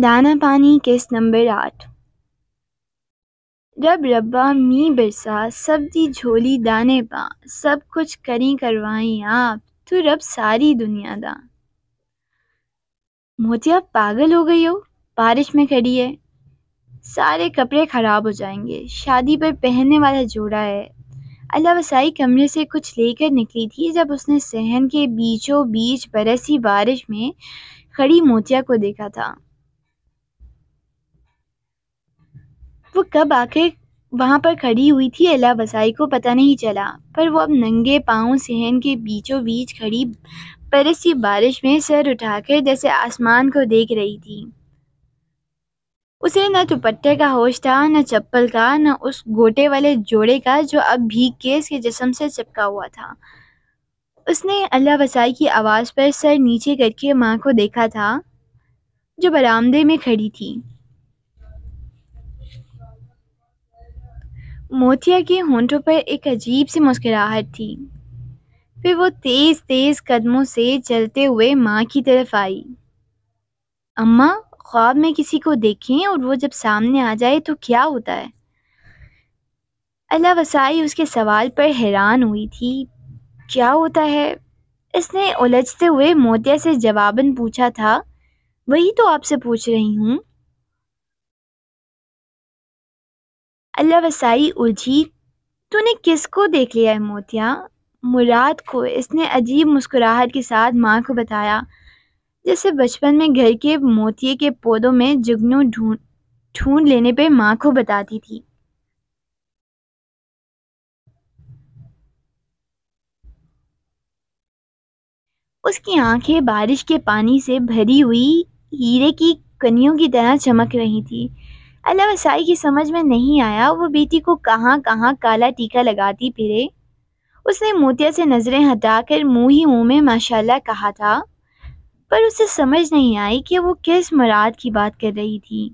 दाना पानी case number आठ रब रब्बा मी बिरसा सब दी झोली दाने पा सब कुछ करी करवाई आप तू रब सारी दुनिया दा मोतिया पागल हो गई हो बारिश में खड़ी है सारे कपड़े ख़राब हो जाएंगे शादी पर पहनने वाला जोड़ा है अल्लाह वसाई कमरे से कुछ लेकर निकली थी जब उसने सहन के बीचों बीच बरसी बारिश में खड़ी मोतिया को देखा था वो कब आखिर वहाँ पर खड़ी हुई थी अल्लाह वसाई को पता नहीं चला पर वो अब नंगे पाँव सहन के बीचों बीच खड़ी बरस बारिश में सर उठाकर जैसे आसमान को देख रही थी उसे न दुपट्टे का होश था न चप्पल का न उस गोटे वाले जोड़े का जो अब भीग के जिसम से चिपका हुआ था उसने अल्लाह वसाई की आवाज़ पर सर नीचे करके माँ को देखा था जो बरामदे में खड़ी थी मोतिया के होंठों पर एक अजीब सी मुस्कुराहट थी फिर वो तेज तेज कदमों से चलते हुए माँ की तरफ आई अम्मा ख्वाब में किसी को देखें और वो जब सामने आ जाए तो क्या होता है अल्लाह वसाई उसके सवाल पर हैरान हुई थी क्या होता है इसने उलझते हुए मोतिया से जवाबन पूछा था वही तो आपसे पूछ रही हूँ अल्लाह वसाई उलझी तूने किसको देख लिया है मोतिया मुराद को इसने अजीब मुस्कुराहट के साथ माँ को बताया जैसे बचपन में घर के मोतिये के पौधों में जुगनू ढूंढ ढूंढ लेने पे माँ को बताती थी उसकी आंखें बारिश के पानी से भरी हुई हीरे की कनियों की तरह चमक रही थी अलावसाई की समझ में नहीं आया वो बेटी को कहाँ कहाँ काला टीका लगाती फिरे उसने मोतिया से नज़रें हटाकर मुँह ही मुंह में माशाल्लाह कहा था पर उसे समझ नहीं आई कि वो किस मुराद की बात कर रही थी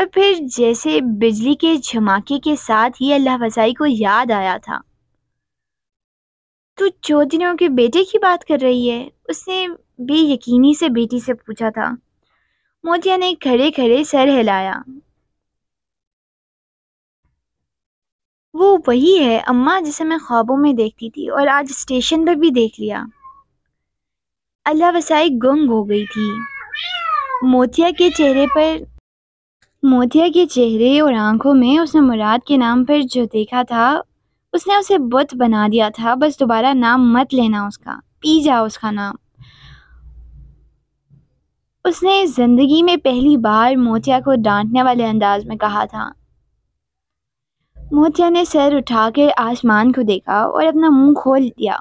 और फिर जैसे बिजली के झमाके के साथ ही अल्लाह वसाई को याद आया था तो चौधरी के बेटे की बात कर रही है उसने बेयकीनी से बेटी से पूछा था मोतिया ने खड़े खड़े सर हिलाया वो वही है अम्मा जिसे मैं ख्वाबों में देखती थी और आज स्टेशन पर भी देख लिया अल्लाह वसाई गंग हो गई थी मोतिया के चेहरे पर मोतिया के चेहरे और आंखों में उसने मुराद के नाम पर जो देखा था उसने उसे बुत बना दिया था बस दोबारा नाम मत लेना उसका पी जाओ उसका नाम उसने ज़िंदगी में पहली बार मोतिया को डांटने वाले अंदाज में कहा था मोतिया ने सर उठाकर आसमान को देखा और अपना मुंह खोल दिया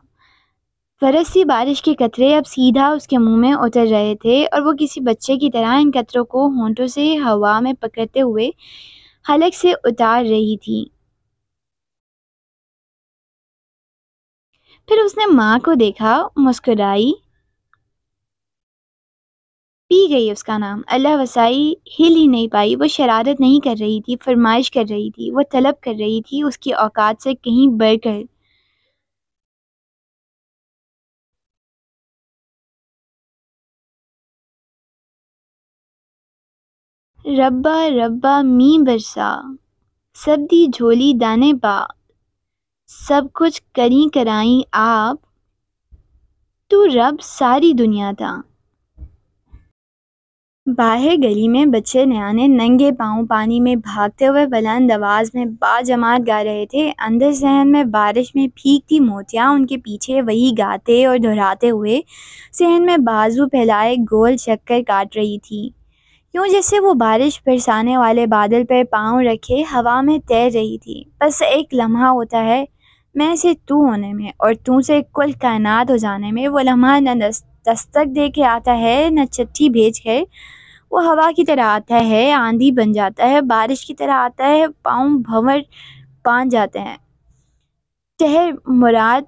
बरस बारिश के कतरे अब सीधा उसके मुंह में उतर रहे थे और वो किसी बच्चे की तरह इन कतरों को होंठों से हवा में पकड़ते हुए हलक से उतार रही थी फिर उसने माँ को देखा मुस्कुराई पी गई उसका नाम अल्लाह वसाई हिल ही नहीं पाई वो शरारत नहीं कर रही थी फरमाइश कर रही थी वो तलब कर रही थी उसकी औकात से कहीं बढ़कर रब्बा रब्बा मी बरसा सब दी झोली दाने पा सब कुछ करी कराई आप तू रब सारी दुनिया था बाहर गली में बच्चे न्याने नंगे पांव पानी में भागते हुए बुलंद आवाज में बाजमात गा रहे थे अंदर सहन में बारिश में फीकती मोतियाँ उनके पीछे वही गाते और दोहराते हुए सहन में बाजू फैलाए गोल चक्कर काट रही थी यूँ जैसे वो बारिश बरसाने वाले बादल पर पाँव रखे हवा में तैर रही थी बस एक लम्हा होता है मैं से तू होने में और तू से कुल कायनात हो जाने में वो लम्हा न दस्तक दे के आता है न चिट्ठी भेज कर वो हवा की तरह आता है आंधी बन जाता है बारिश की तरह आता है पाँव भंवर पान जाते हैं शहर मुराद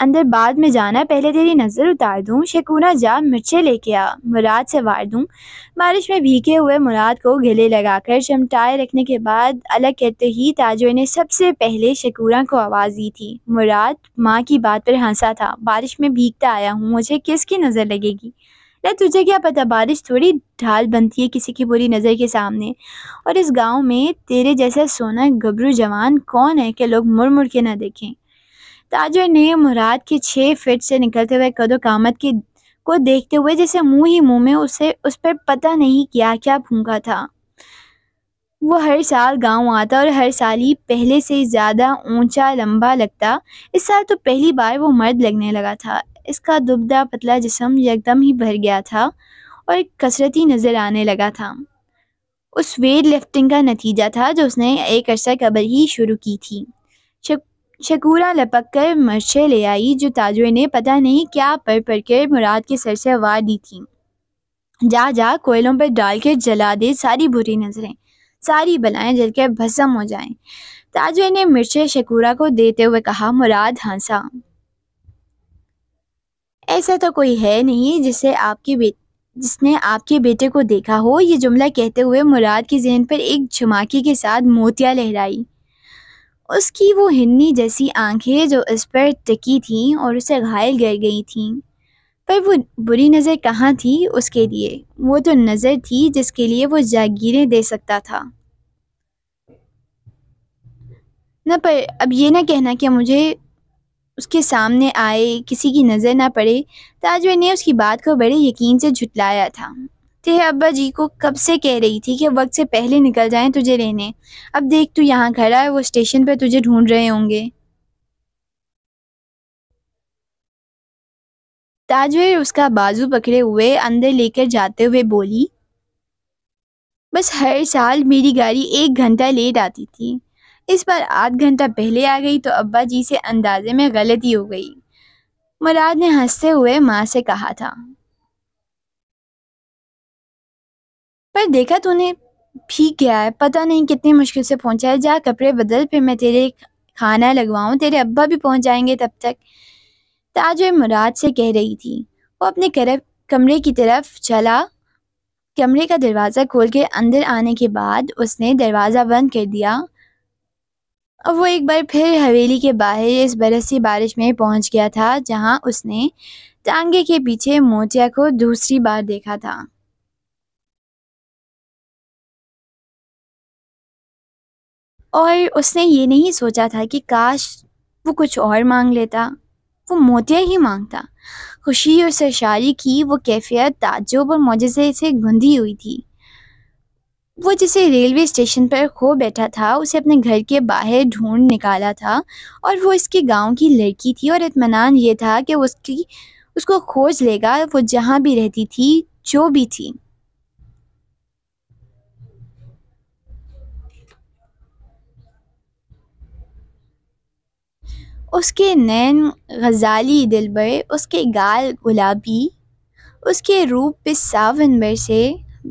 अंदर बाद में जाना पहले तेरी नज़र उतार दूँ शकुना जा मिर्चे लेके आ मुराद से वार दूँ बारिश में भीगे हुए मुराद को गले लगाकर चमटाए रखने के बाद अलग कहते ही ताजो ने सबसे पहले शकुना को आवाज़ दी थी मुराद माँ की बात पर हंसा था बारिश में भीगता आया हूँ मुझे किसकी नज़र लगेगी या तुझे क्या पता बारिश थोड़ी ढाल बनती है किसी की बुरी नज़र के सामने और इस गांव में तेरे जैसा सोना गबरू जवान कौन है कि लोग मुड़ मुड़ के ना देखें ताजर ने मुराद के छः फिट से निकलते हुए कदो कामत की को देखते हुए जैसे मुंह ही मुंह में उसे उस पर पता नहीं क्या क्या भूखा था वो हर साल गांव आता और हर साल ही पहले से ज़्यादा ऊंचा लंबा लगता इस साल तो पहली बार वो मर्द लगने लगा था इसका दुबदा पतला जिसम एकदम ही भर गया था और कसरती नज़र आने लगा था उस वेट लिफ्टिंग का नतीजा था जो उसने एक अरसा कबल ही शुरू की थी शकूरा लपक कर मर्शें ले आई जो ताजुए ने पता नहीं क्या पर पढ़ कर मुराद के सर से वार दी थी जा जा कोयलों पर डाल के जला दे सारी बुरी नज़रें सारी बलाएं जल के भस्म हो जाएं ताजुए ने मिर्चे शकूरा को देते हुए कहा मुराद हंसा हाँ ऐसा तो कोई है नहीं जिसे आपके बे जिसने आपके बेटे को देखा हो ये जुमला कहते हुए मुराद के जहन पर एक झमाके के साथ मोतिया लहराई उसकी वो हिन्नी जैसी आंखें जो इस पर टकी थीं और उसे घायल कर गई थीं पर वो बुरी नज़र कहाँ थी उसके लिए वो तो नज़र थी जिसके लिए वो जागीरें दे सकता था न पर अब ये ना कहना कि मुझे उसके सामने आए किसी की नज़र ना पड़े ताजवर ने उसकी बात को बड़े यकीन से झुटलाया था तेरे अब्बा जी को कब से कह रही थी कि वक्त से पहले निकल जाएं तुझे लेने अब देख तू यहाँ खड़ा है वो स्टेशन पर तुझे ढूंढ रहे होंगे ताजवे उसका बाजू पकड़े हुए अंदर लेकर जाते हुए बोली बस हर साल मेरी गाड़ी एक घंटा लेट आती थी इस बार आध घंटा पहले आ गई तो अब्बा जी से अंदाजे में गलती हो गई मुराद ने हंसते हुए माँ से कहा था पर देखा तूने भीग गया है पता नहीं कितनी मुश्किल से पहुंचा है जा कपड़े बदल फिर मैं तेरे खाना लगवाऊँ तेरे अब्बा भी पहुंच जाएंगे तब तक ताजो मुराद से कह रही थी वो अपने कमरे की तरफ चला कमरे का दरवाज़ा खोल के अंदर आने के बाद उसने दरवाज़ा बंद कर दिया और वो एक बार फिर हवेली के बाहर इस बरसी बारिश में पहुंच गया था जहां उसने टांगे के पीछे मोतिया को दूसरी बार देखा था और उसने ये नहीं सोचा था कि काश वो कुछ और मांग लेता वो मोतिया ही मांगता खुशी और सरशारी की वो कैफियत ताजुब और मुजजे से गुंधी हुई थी वो जिसे रेलवे स्टेशन पर खो बैठा था उसे अपने घर के बाहर ढूंढ निकाला था और वो इसके गांव की लड़की थी और इतमान ये था कि उसकी उसको खोज लेगा वो जहाँ भी रहती थी जो भी थी उसके नैन गजाली दिलबर उसके गाल गुलाबी उसके रूप पे सावन भर से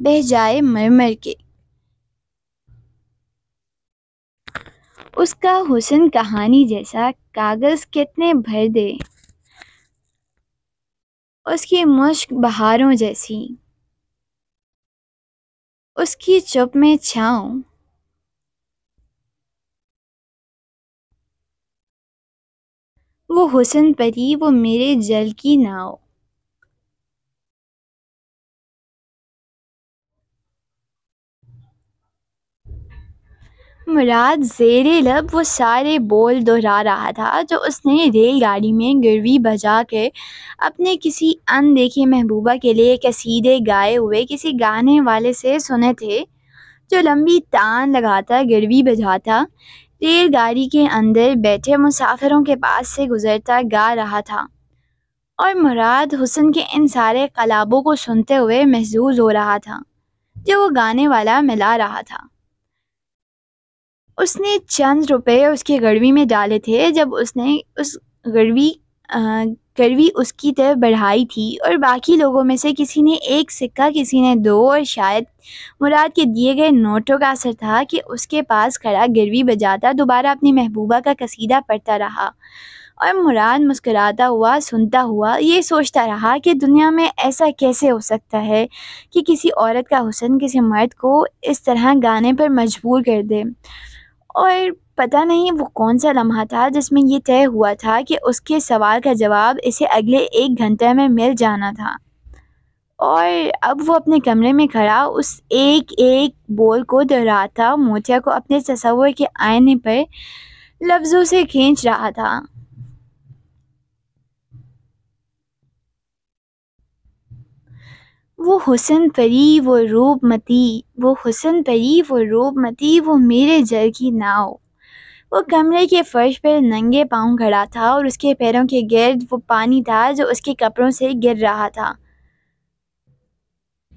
बह जाए मरमर के उसका हुसन कहानी जैसा कागज़ कितने भर दे उसकी मुश्क बहारों जैसी उसकी चुप में छाओ वो हुसन परी वो मेरे जल की नाव मुराद जेरे लब वो सारे बोल दोहरा रहा था जो उसने रेलगाड़ी में गिरवी बजा के अपने किसी अनदेखे महबूबा के लिए कसीदे गाए हुए किसी गाने वाले से सुने थे जो लंबी तान लगाता गिरवी बजाता रेलगाड़ी के अंदर बैठे मुसाफिरों के पास से गुजरता गा रहा था और मुराद हुसन के इन सारे कलाबों को सुनते हुए महजूज हो रहा था जो वो गाने वाला मिला रहा था उसने चंद रुपए उसकी गड़वी में डाले थे जब उसने उस गड़वी गड़वी उसकी तरफ बढ़ाई थी और बाकी लोगों में से किसी ने एक सिक्का किसी ने दो और शायद मुराद के दिए गए नोटों का असर था कि उसके पास खड़ा गिरवी बजाता दोबारा अपनी महबूबा का कसीदा पढ़ता रहा और मुराद मुस्कराता हुआ सुनता हुआ ये सोचता रहा कि दुनिया में ऐसा कैसे हो सकता है कि किसी औरत का हुसन किसी मर्द को इस तरह गाने पर मजबूर कर दे और पता नहीं वो कौन सा लम्हा था जिसमें ये तय हुआ था कि उसके सवाल का जवाब इसे अगले एक घंटे में मिल जाना था और अब वो अपने कमरे में खड़ा उस एक एक बोल को दोहराता मोतिया को अपने तस्वर के आईने पर लफ्ज़ों से खींच रहा था वो हुसन परी वो रोब मती वो हुसन परी वो रोब मती वो मेरे जल की नाव वो कमरे के फर्श पर नंगे पाँव खड़ा था और उसके पैरों के गर्द वो पानी था जो उसके कपड़ों से गिर रहा था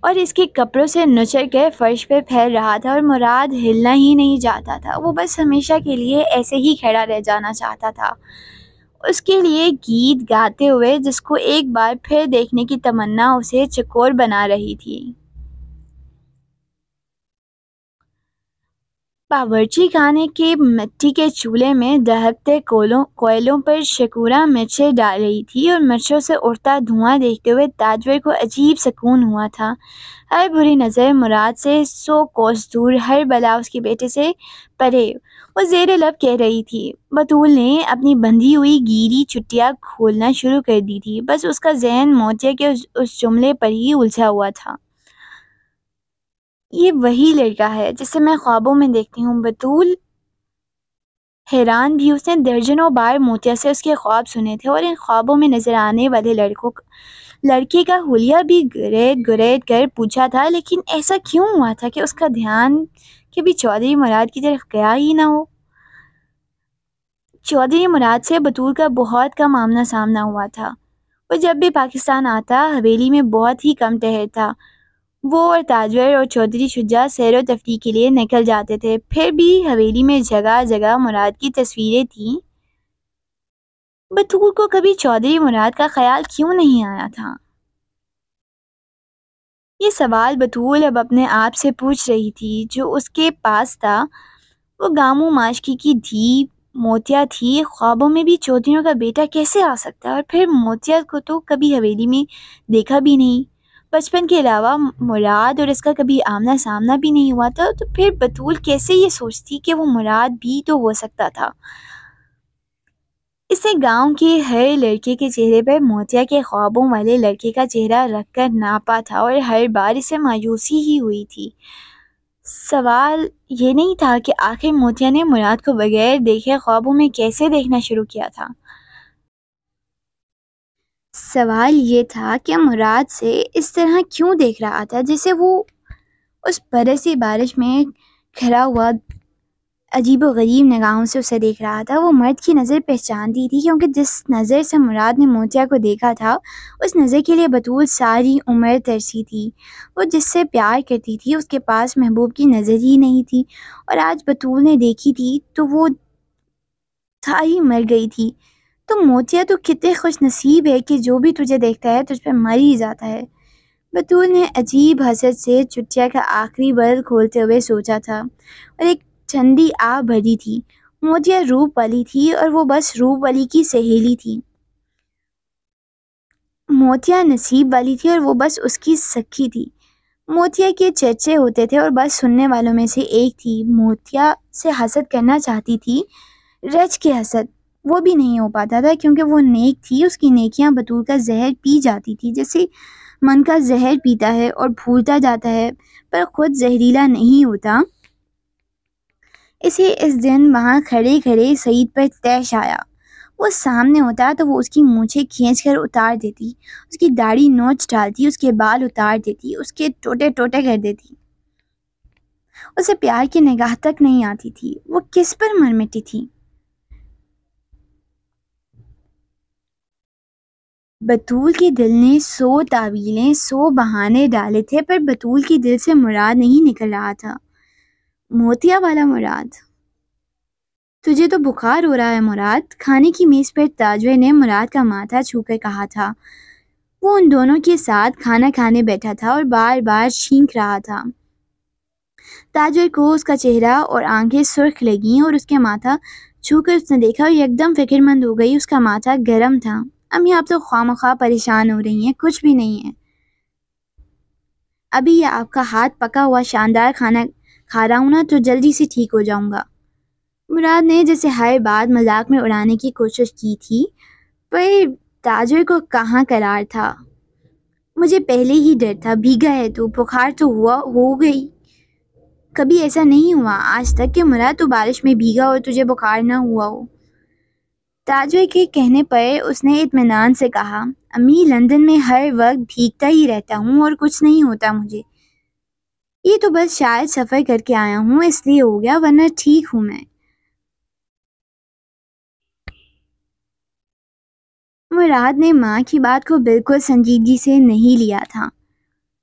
और इसके कपड़ों से नुचर कर फर्श पर फैल रहा था और मुराद हिलना ही नहीं चाहता था वो बस हमेशा के लिए ऐसे ही खड़ा रह जाना चाहता था उसके लिए गीत गाते हुए जिसको एक बार फिर देखने की तमन्ना उसे चकोर बना रही थी बावर्ची खाने के मिट्टी के चूल्हे में दहकते कोलों कोयलों पर शकुरा मिर्चें डाल रही थी और मिर्चों से उड़ता धुआं देखते हुए ताजवर को अजीब सुकून हुआ था हर बुरी नज़र मुराद से सो कोस दूर हर बला उसके बेटे से परे वो जेर लब कह रही थी बतूल ने अपनी बंधी हुई गीरी चुटिया खोलना शुरू कर दी थी बस उसका जहन मोतिया के उस, उस जुमले पर ही उलझा हुआ था ये वही लड़का है जिसे मैं ख्वाबों में देखती हूँ बतूल हैरान भी उसने दर्जनों बार मोतिया से उसके ख्वाब सुने थे और इन ख्वाबों में नज़र आने वाले लड़कों लड़के का हुलिया भी गुरेद गुरेद कर पूछा था लेकिन ऐसा क्यों हुआ था कि उसका ध्यान कभी चौधरी मुराद की तरफ गया ही ना हो चौधरी मुराद से बतूल का बहुत कम आमना सामना हुआ था वो जब भी पाकिस्तान आता हवेली में बहुत ही कम ठहरता था वो और ताजवर और चौधरी शुजा सैर व तफरी के लिए निकल जाते थे फिर भी हवेली में जगह जगह मुराद की तस्वीरें थीं बतूर को कभी चौधरी मुराद का ख्याल क्यों नहीं आया था ये सवाल बतूल अब अपने आप से पूछ रही थी जो उसके पास था वो गामो माशकी की धीप मोतिया थी ख्वाबों में भी चौधरी का बेटा कैसे आ सकता और फिर मोतिया को तो कभी हवेली में देखा भी नहीं बचपन के अलावा मुराद और इसका कभी आमना सामना भी नहीं हुआ था तो फिर बतूल कैसे ये सोचती कि वो मुराद भी तो हो सकता था इसने गांव के हर लड़के के चेहरे पर मोतिया के ख्वाबों वाले लड़के का चेहरा रखकर नापा था और हर बार इसे मायूसी ही हुई थी सवाल ये नहीं था कि आखिर मोतिया ने मुराद को बगैर देखे ख्वाबों में कैसे देखना शुरू किया था सवाल ये था कि मुराद से इस तरह क्यों देख रहा था जैसे वो उस बरसी बारिश में खड़ा हुआ अजीब व गरीब नगाहों से उसे देख रहा था वो मर्द की नज़र पहचानती थी क्योंकि जिस नज़र से मुराद ने मोतिया को देखा था उस नज़र के लिए बतूल सारी उम्र तरसी थी वो जिससे प्यार करती थी उसके पास महबूब की नज़र ही नहीं थी और आज बतूल ने देखी थी तो वो था ही मर गई थी तो मोतिया तो कितने खुश नसीब है कि जो भी तुझे देखता है तुझ पर मर ही जाता है बतूल ने अजीब हसरत से चुटिया का आखिरी बल खोलते हुए सोचा था और एक ठंडी आ भरी थी मोतिया रूप वाली थी और वो बस रूप वाली की सहेली थी मोतिया नसीब वाली थी और वो बस उसकी सखी थी मोतिया के चर्चे होते थे और बस सुनने वालों में से एक थी मोतिया से हसद करना चाहती थी रज के हसद वो भी नहीं हो पाता था क्योंकि वो नेक थी उसकी नेकियां बतूल का जहर पी जाती थी जैसे मन का जहर पीता है और भूलता जाता है पर ख़ुद जहरीला नहीं होता इसे इस दिन वहाँ खड़े खड़े सईद पर तैश आया वो सामने होता तो वो उसकी मूछें खींच कर उतार देती उसकी दाढ़ी नोच डालती उसके बाल उतार देती उसके टोटे टोटे कर देती उसे प्यार की निगाह तक नहीं आती थी वो किस पर मरमिटी थी बतूल के दिल ने सो तावीलें सो बहाने डाले थे पर बतूल के दिल से मुराद नहीं निकल रहा था मोतिया वाला मुराद तुझे तो बुखार हो रहा है मुराद खाने की मेज़ पर ताजवे ने मुराद का माथा छूकर कहा था वो उन दोनों के साथ खाना खाने बैठा था और बार बार छींक रहा था ताजवे को उसका चेहरा और आंखें सुर्ख लगीं और उसके माथा छूकर उसने देखा और एकदम फिक्रमंद हो गई उसका माथा गर्म था अम्मी आप तो खाम खा परेशान हो रही हैं कुछ भी नहीं है अभी यह आपका हाथ पका हुआ शानदार खाना खा रहा हूँ ना तो जल्दी से ठीक हो जाऊँगा मुराद ने जैसे हर बात मजाक में उड़ाने की कोशिश की थी पर ताजर को कहाँ करार था मुझे पहले ही डर था भीगा है तो बुखार तो हुआ हो गई कभी ऐसा नहीं हुआ आज तक कि मुराद तो बारिश में भीगा हो तुझे बुखार ना हुआ हो ताजवे के कहने पर उसने इतमान से कहा अम्मी लंदन में हर वक्त भीगता ही रहता हूँ और कुछ नहीं होता मुझे ये तो बस शायद सफ़र करके आया हूँ इसलिए हो गया वरना ठीक हूँ मैं मुराद ने माँ की बात को बिल्कुल संजीदगी से नहीं लिया था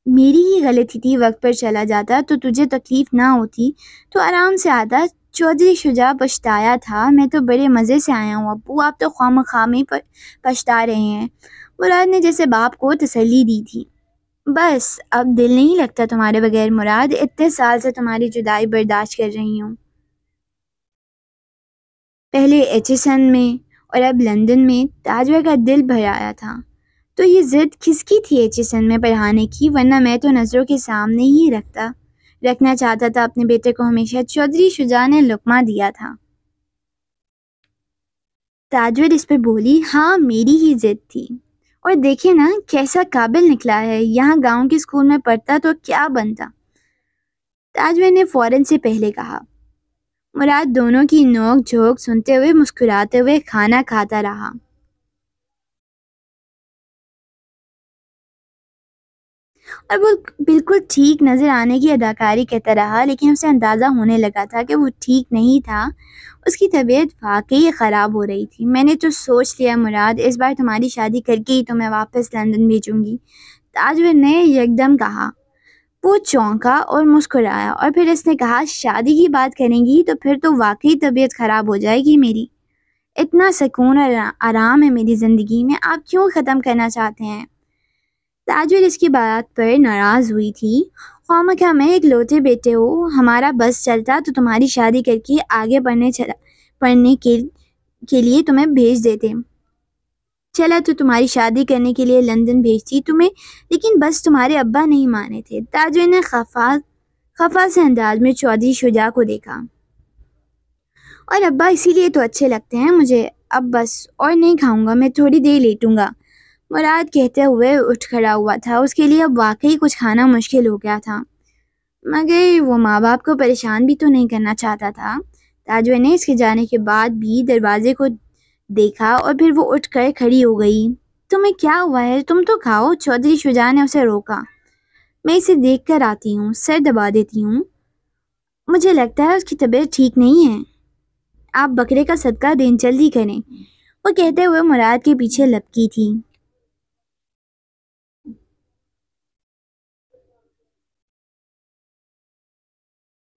मेरी ही गलती थी वक्त पर चला जाता तो तुझे तकलीफ़ ना होती तो आराम से आता चौधरी शुजा पछताया था मैं तो बड़े मज़े से आया हूँ अबू आप तो खाम खामी पर पछता रहे हैं मुराद ने जैसे बाप को तसली दी थी बस अब दिल नहीं लगता तुम्हारे बगैर मुराद इतने साल से तुम्हारी जुदाई बर्दाश्त कर रही हूँ पहले एचसन में और अब लंदन में ताजवा का दिल भराया था तो ये ज़िद खिसकी थी एचसन में पढ़ाने की वरना मैं तो नज़रों के सामने ही रखता रखना चाहता था अपने बेटे को हमेशा चौधरी शुजा ने लुकमा दिया था ताजवर इस पर बोली हाँ मेरी ही जिद थी और देखे ना कैसा काबिल निकला है यहाँ गांव के स्कूल में पढ़ता तो क्या बनता ताजवर ने फौरन से पहले कहा मुराद दोनों की नोक झोंक सुनते हुए मुस्कुराते हुए खाना खाता रहा और वो बिल्कुल ठीक नज़र आने की अदाकारी कहता रहा लेकिन उसे अंदाज़ा होने लगा था कि वो ठीक नहीं था उसकी तबीयत वाकई ख़राब हो रही थी मैंने तो सोच लिया मुराद इस बार तुम्हारी शादी करके ही तो मैं वापस लंदन भेजूँगी ताजवीर ने यकदम कहा वो चौंका और मुस्कुराया और फिर इसने कहा शादी की बात करेंगी तो फिर तो वाकई तबीयत ख़राब हो जाएगी मेरी इतना सुकून और आराम है मेरी ज़िंदगी में आप क्यों ख़त्म करना चाहते हैं ताजुल इसकी बात पर नाराज़ हुई थी खाम क्या मैं एक लौते बेटे हो हमारा बस चलता तो तुम्हारी शादी करके आगे पढ़ने चला पढ़ने के के लिए तुम्हें भेज देते चला तो तुम्हारी शादी करने के लिए लंदन भेजती तुम्हें लेकिन बस तुम्हारे अब्बा नहीं माने थे ताजुल ने खफा खफा से अंदाज में चौधरी शुजा को देखा और अब्बा इसीलिए तो अच्छे लगते हैं मुझे अब बस और नहीं खाऊंगा मैं थोड़ी देर लेटूंगा मुराद कहते हुए उठ खड़ा हुआ था उसके लिए अब वाकई कुछ खाना मुश्किल हो गया था मगर वो माँ बाप को परेशान भी तो नहीं करना चाहता था ताजवे ने इसके जाने के बाद भी दरवाजे को देखा और फिर वो उठ कर खड़ी हो गई तुम्हें क्या हुआ है तुम तो खाओ चौधरी शुजा ने उसे रोका मैं इसे देख कर आती हूँ सर दबा देती हूँ मुझे लगता है उसकी तबीयत ठीक नहीं है आप बकरे का सदका देन जल्दी करें वो कहते हुए मुराद के पीछे लपकी थी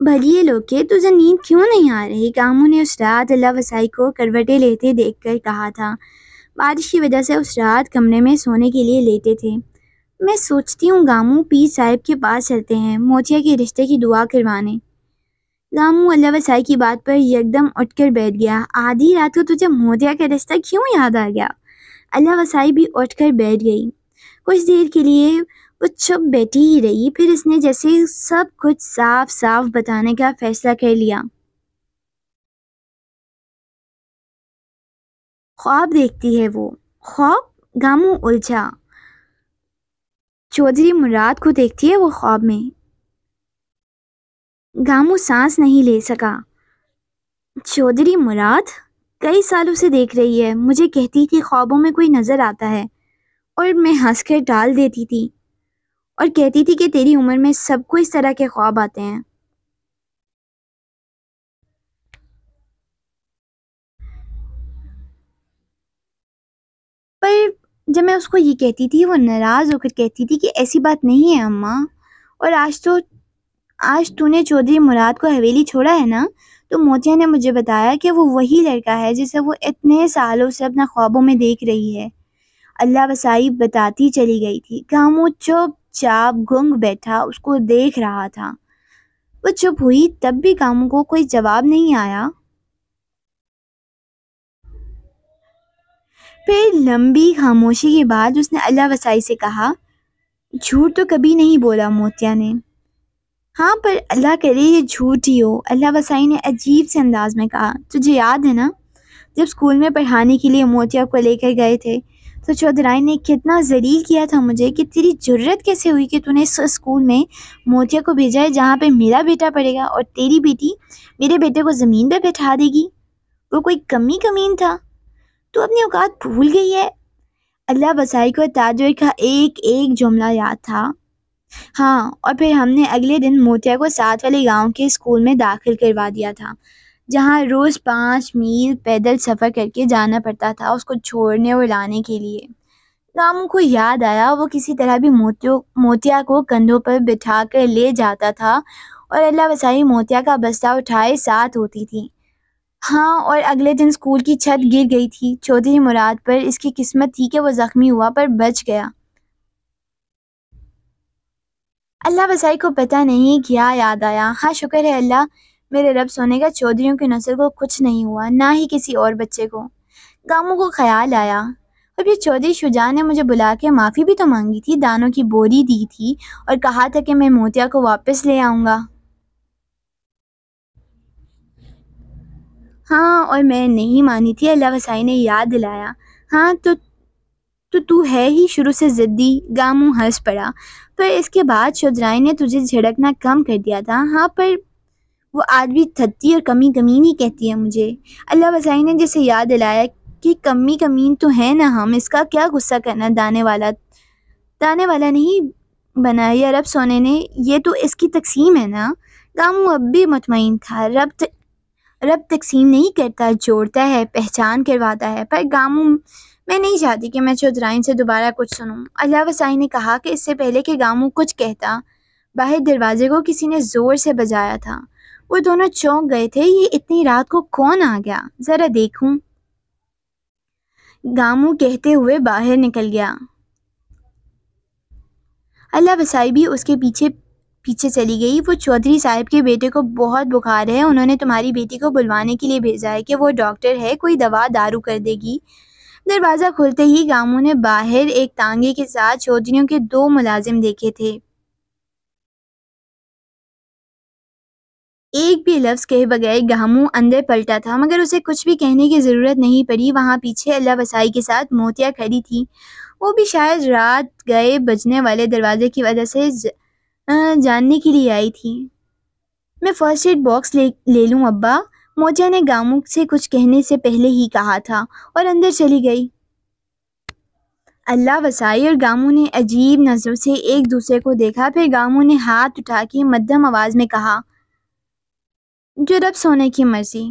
भलिए लोके तुझे नींद क्यों नहीं आ रही कामू ने उस रात अल्लाह वसाई को करवटे लेते देख कर कहा था बारिश की वजह से उस रात कमरे में सोने के लिए लेते थे मैं सोचती हूँ गामू पीर साहब के पास चलते हैं मोतिया के रिश्ते की दुआ करवाने गामू अल्लाह वसाई की बात पर यकदम उठ कर बैठ गया आधी रात को तुझे मोतिया का रिश्ता क्यों याद आ गया अल्लाह वसाई भी उठ कर बैठ गई कुछ देर के लिए वो चुप बैठी ही रही फिर इसने जैसे सब कुछ साफ साफ बताने का फैसला कर लिया ख्वाब देखती है वो ख्वाब गामू उलझा चौधरी मुराद को देखती है वो ख्वाब में गामू सांस नहीं ले सका चौधरी मुराद कई सालों से देख रही है मुझे कहती थी ख्वाबों में कोई नज़र आता है और मैं हंसकर डाल देती थी और कहती थी कि तेरी उम्र में सबको इस तरह के ख्वाब आते हैं पर जब मैं उसको ये कहती थी वो नाराज़ होकर कहती थी कि ऐसी बात नहीं है अम्मा और आज तो आज तूने चौधरी मुराद को हवेली छोड़ा है ना तो मोतिया ने मुझे बताया कि वो वही लड़का है जिसे वो इतने सालों से अपना ख्वाबों में देख रही है अल्लाह वसाई बताती चली गई थी कहाँ चुप चुपचाप गुंग बैठा उसको देख रहा था वह चुप हुई तब भी कामू को कोई जवाब नहीं आया फिर लंबी खामोशी के बाद उसने अल्लाह वसाई से कहा झूठ तो कभी नहीं बोला मोतिया ने हाँ पर अल्लाह करे ये झूठ ही हो अल्लाह वसाई ने अजीब से अंदाज में कहा तुझे याद है ना जब स्कूल में पढ़ाने के लिए मोतिया को लेकर गए थे तो चौधराई ने कितना जलील किया था मुझे कि तेरी जरूरत कैसे हुई कि तूने इस स्कूल में मोतिया को भेजा है जहाँ पे मेरा बेटा पढ़ेगा और तेरी बेटी मेरे बेटे को ज़मीन पे बैठा देगी वो कोई कमी कमीन था तू अपनी औकात भूल गई है अल्लाह बसाई को ताजर का एक एक जुमला याद था हाँ और फिर हमने अगले दिन मोतिया को साथ वाले गांव के स्कूल में दाखिल करवा दिया था जहाँ रोज़ पाँच मील पैदल सफ़र करके जाना पड़ता था उसको छोड़ने और लाने के लिए रामू को याद आया वो किसी तरह भी मोतियों मोतिया को कंधों पर बिठा कर ले जाता था और अल्लाह वसाई मोतिया का बस्ता उठाए साथ होती थी हाँ और अगले दिन स्कूल की छत गिर गई थी छोटी ही मुराद पर इसकी किस्मत थी कि वो ज़ख्मी हुआ पर बच गया अल्लाह वसाई को पता नहीं क्या याद आया हाँ शुक्र है अल्लाह मेरे रब सोने का चौधरीों की नस्ल को कुछ नहीं हुआ ना ही किसी और बच्चे को गामू को ख्याल आया अब ये चौधरी शुजा ने मुझे बुला के माफ़ी भी तो मांगी थी दानों की बोरी दी थी और कहा था कि मैं मोतिया को वापस ले आऊँगा हाँ और मैं नहीं मानी थी अल्लाह वसाई ने याद दिलाया हाँ तो तो तू है ही शुरू से ज़िद्दी गामू हंस पड़ा पर इसके बाद चौधराई ने तुझे झिड़कना कम कर दिया था हाँ पर वो आज भी थत्ती और कमी कमीन ही कहती है मुझे अल्लाह वसाई ने जैसे याद दिलाया कि कमी कमीन तो है ना हम इसका क्या गुस्सा करना दाने वाला दाने वाला नहीं बना या रब सोने ने यह तो इसकी तकसीम है ना दामू अब भी मुतमिन था रब त, रब तकसीम नहीं करता जोड़ता है पहचान करवाता है पर गामू मैं नहीं चाहती कि मैं चौधराइन से दोबारा कुछ सुनूं अल्लाह वसाई ने कहा कि इससे पहले कि गामू कुछ कहता बाहर दरवाजे को किसी ने ज़ोर से बजाया था वो दोनों चौंक गए थे ये इतनी रात को कौन आ गया ज़रा देखूं। गामू कहते हुए बाहर निकल गया अल्लाह वसाई भी उसके पीछे पीछे चली गई वो चौधरी साहब के बेटे को बहुत बुखार है उन्होंने तुम्हारी बेटी को बुलवाने के लिए भेजा है कि वो डॉक्टर है कोई दवा दारू कर देगी दरवाज़ा खुलते ही गामू ने बाहर एक तांगे के साथ चौधरीों के दो मुलाजिम देखे थे एक भी लफ्ज़ कहे बगैर गामू अंदर पलटा था मगर उसे कुछ भी कहने की ज़रूरत नहीं पड़ी वहाँ पीछे अल्लाह वसाई के साथ मोतिया खड़ी थी वो भी शायद रात गए बजने वाले दरवाजे की वजह से ज, आ, जानने के लिए आई थी मैं फर्स्ट एड बॉक्स ले ले लूँ अब्बा मोतिया ने गामू से कुछ कहने से पहले ही कहा था और अंदर चली गई अल्लाह वसाई और गामू ने अजीब नज़रों से एक दूसरे को देखा फिर गामू ने हाथ उठा के मध्यम आवाज़ में कहा जो रब सोने की मर्जी